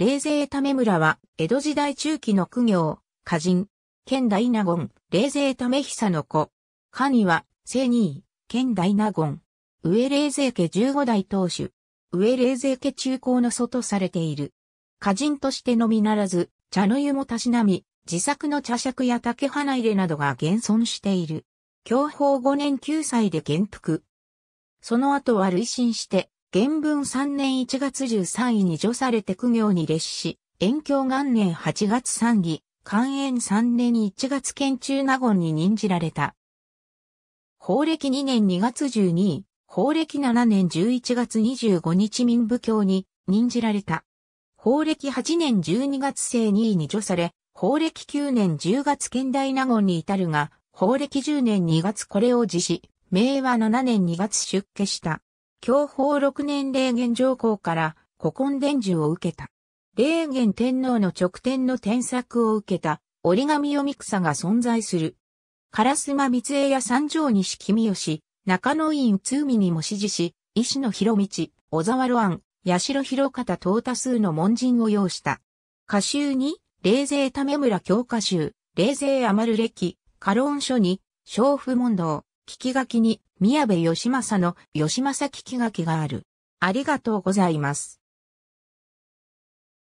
冷勢為村は、江戸時代中期の苦行、歌人、県大納言、冷勢為久の子。かには、正二位、県大納言。上冷勢家十五代当主。上冷勢家中高の祖とされている。歌人としてのみならず、茶の湯もたしなみ、自作の茶杓や竹花入れなどが現存している。享保五年九歳で元服。その後は累進して、元文3年1月13位に除されて苦行に列し、延教元年8月3位、寛延3年1月県中納言に任じられた。法暦2年2月12位、法暦7年11月25日民部教に任じられた。法暦8年12月生2位に除され、法暦9年10月県大納言に至るが、法暦10年2月これを辞し、明和7年2月出家した。享保6年霊元上皇から古今伝授を受けた。霊元天皇の直天の添削を受けた折り紙読み草が存在する。烏マ光栄や三条西君吉、中野院通美にも指示し、石野博道、小沢露安、八代広方等多数の門人を要した。歌集に、霊勢為村教科集、霊勢余る歴、過論書に、小不問答、聞き書きに、宮部義正の義正聞き書きがある。ありがとうございます。